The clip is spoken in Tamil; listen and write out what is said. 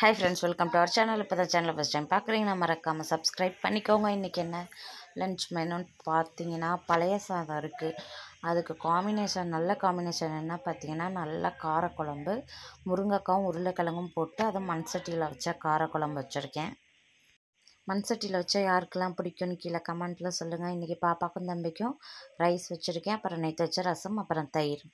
hi friends welcome to our channel இப்போ தான் சேனலை ஃபஸ்ட் டைம் பார்க்குறீங்கன்னா மறக்காமல் சப்ஸ்கிரைப் பண்ணிக்கோங்க இன்றைக்கி என்ன லன்ச் மெனுன்னு பார்த்தீங்கன்னா பழைய சாதம் இருக்குது அதுக்கு காம்பினேஷன் நல்ல காம்பினேஷன் என்ன பார்த்தீங்கன்னா நல்லா காரக்குழம்பு முருங்கைக்காவும் உருளைக்கிழங்கும் போட்டு அதை மண் சட்டியில் காரக்குழம்பு வச்சுருக்கேன் மண் சட்டியில் வச்சா யாருக்கெல்லாம் பிடிக்கும்னு கீழே கமெண்ட்டில் சொல்லுங்கள் இன்றைக்கி பாப்பாக்கும் தம்பிக்கும் ரைஸ் வச்சுருக்கேன் அப்புறம் நேற்று வச்ச ரசம் அப்புறம் தயிர்